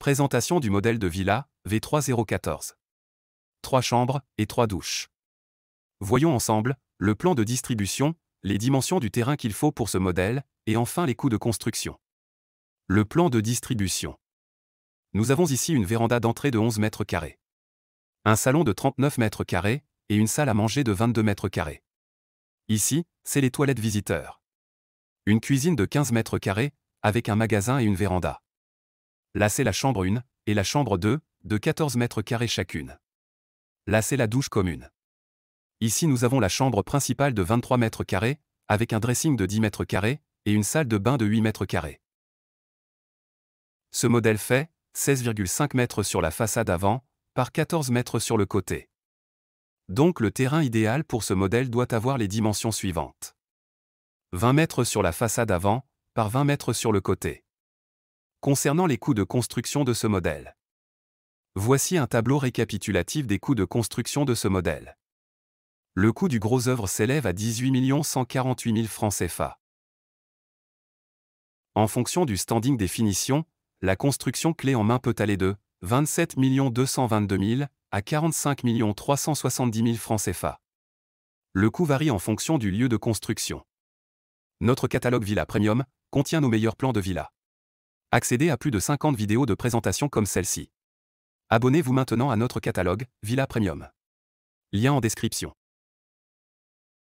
Présentation du modèle de villa V3014. Trois chambres et trois douches. Voyons ensemble le plan de distribution, les dimensions du terrain qu'il faut pour ce modèle et enfin les coûts de construction. Le plan de distribution. Nous avons ici une véranda d'entrée de 11 mètres carrés, un salon de 39 mètres carrés et une salle à manger de 22 mètres carrés. Ici, c'est les toilettes visiteurs. Une cuisine de 15 mètres carrés avec un magasin et une véranda. Là la chambre 1 et la chambre 2, de 14 mètres carrés chacune. Là la douche commune. Ici nous avons la chambre principale de 23 mètres carrés, avec un dressing de 10 mètres carrés, et une salle de bain de 8 mètres carrés. Ce modèle fait 16,5 mètres sur la façade avant, par 14 mètres sur le côté. Donc le terrain idéal pour ce modèle doit avoir les dimensions suivantes. 20 mètres sur la façade avant, par 20 mètres sur le côté concernant les coûts de construction de ce modèle. Voici un tableau récapitulatif des coûts de construction de ce modèle. Le coût du gros œuvre s'élève à 18 148 000 francs CFA. En fonction du standing des finitions, la construction clé en main peut aller de 27 222 000 à 45 370 000 francs CFA. Le coût varie en fonction du lieu de construction. Notre catalogue Villa Premium contient nos meilleurs plans de villa accédez à plus de 50 vidéos de présentation comme celle-ci. Abonnez-vous maintenant à notre catalogue, Villa Premium. Lien en description.